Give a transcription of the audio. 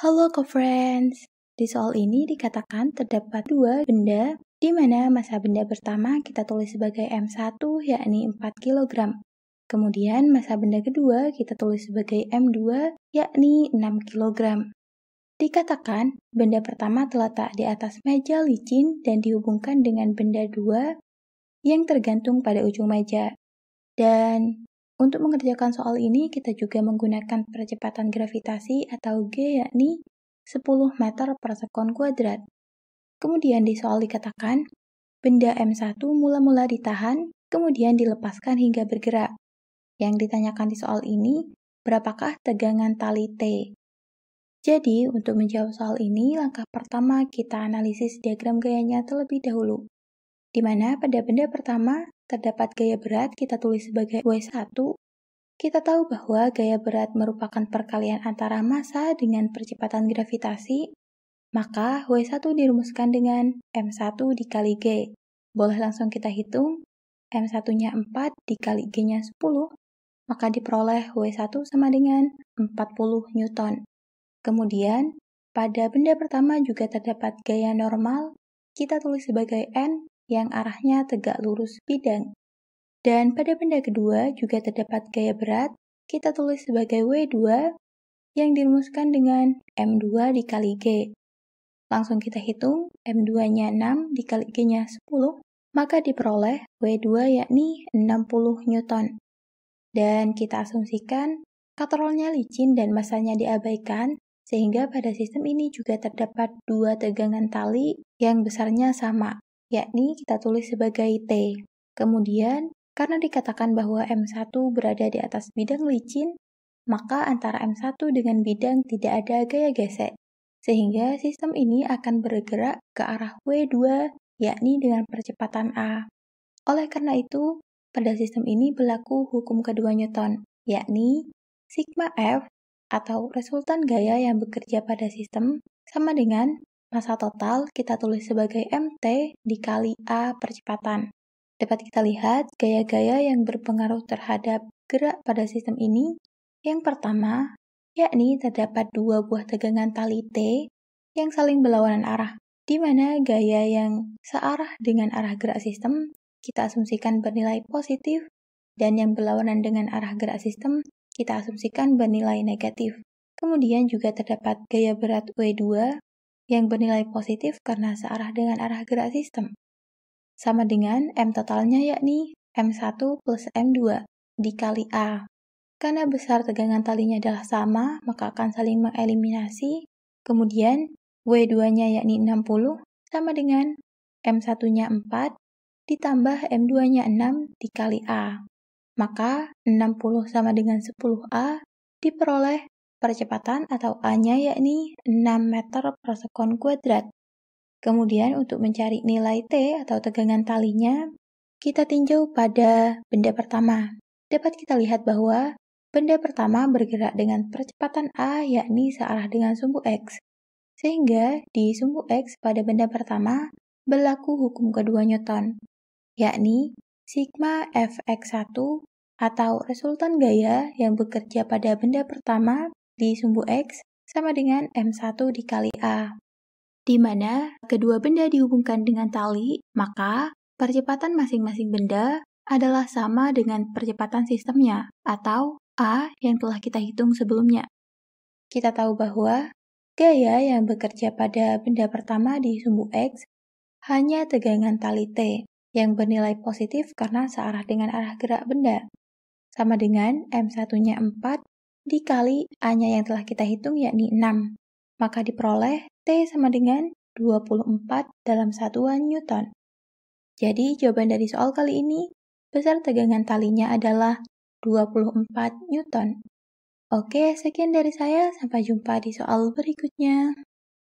Halo co-friends, di soal ini dikatakan terdapat dua benda di mana massa benda pertama kita tulis sebagai M1 yakni 4 kg. Kemudian massa benda kedua kita tulis sebagai M2 yakni 6 kg. Dikatakan benda pertama terletak di atas meja licin dan dihubungkan dengan benda dua yang tergantung pada ujung meja. Dan untuk mengerjakan soal ini, kita juga menggunakan percepatan gravitasi atau G yakni 10 meter per sekon kuadrat. Kemudian di soal dikatakan, benda M1 mula-mula ditahan, kemudian dilepaskan hingga bergerak. Yang ditanyakan di soal ini, berapakah tegangan tali T? Jadi, untuk menjawab soal ini, langkah pertama kita analisis diagram gayanya terlebih dahulu, di mana pada benda pertama terdapat gaya berat kita tulis sebagai W1, kita tahu bahwa gaya berat merupakan perkalian antara massa dengan percepatan gravitasi, maka W1 dirumuskan dengan M1 dikali G. Boleh langsung kita hitung, M1-nya 4 dikali G-nya 10, maka diperoleh W1 sama dengan 40 Newton. Kemudian, pada benda pertama juga terdapat gaya normal, kita tulis sebagai N yang arahnya tegak lurus bidang. Dan pada benda kedua juga terdapat gaya berat, kita tulis sebagai W2 yang dirumuskan dengan M2 dikali G. Langsung kita hitung M2-nya 6 dikali G-nya 10, maka diperoleh W2 yakni 60 Newton. Dan kita asumsikan katrolnya licin dan masanya diabaikan, sehingga pada sistem ini juga terdapat dua tegangan tali yang besarnya sama, yakni kita tulis sebagai T. Kemudian, karena dikatakan bahwa M1 berada di atas bidang licin, maka antara M1 dengan bidang tidak ada gaya gesek, sehingga sistem ini akan bergerak ke arah W2, yakni dengan percepatan A. Oleh karena itu, pada sistem ini berlaku hukum kedua Newton, yakni sigma F atau resultan gaya yang bekerja pada sistem sama dengan Masa total kita tulis sebagai MT dikali A percepatan. Dapat kita lihat gaya-gaya yang berpengaruh terhadap gerak pada sistem ini. Yang pertama, yakni terdapat dua buah tegangan tali T yang saling berlawanan arah, di mana gaya yang searah dengan arah gerak sistem kita asumsikan bernilai positif dan yang berlawanan dengan arah gerak sistem kita asumsikan bernilai negatif. Kemudian juga terdapat gaya berat W2 yang bernilai positif karena searah dengan arah gerak sistem. Sama dengan M totalnya yakni M1 plus M2 dikali A. Karena besar tegangan talinya adalah sama, maka akan saling mengeliminasi. Kemudian, W2-nya yakni 60 sama dengan M1-nya 4 ditambah M2-nya 6 dikali A. Maka 60 sama dengan 10A diperoleh percepatan atau A-nya yakni 6 meter per sekon kuadrat. Kemudian untuk mencari nilai T atau tegangan talinya, kita tinjau pada benda pertama. Dapat kita lihat bahwa benda pertama bergerak dengan percepatan A yakni searah dengan sumbu X. Sehingga di sumbu X pada benda pertama berlaku hukum kedua Newton, yakni sigma Fx1 atau resultan gaya yang bekerja pada benda pertama di sumbu X sama dengan M1 dikali A. Di mana kedua benda dihubungkan dengan tali, maka percepatan masing-masing benda adalah sama dengan percepatan sistemnya, atau A yang telah kita hitung sebelumnya. Kita tahu bahwa gaya yang bekerja pada benda pertama di sumbu X hanya tegangan tali T yang bernilai positif karena searah dengan arah gerak benda, sama dengan M1-nya 4 dikali A-nya yang telah kita hitung yakni 6. Maka diperoleh T sama dengan 24 dalam satuan Newton. Jadi jawaban dari soal kali ini, besar tegangan talinya adalah 24 Newton. Oke, sekian dari saya. Sampai jumpa di soal berikutnya.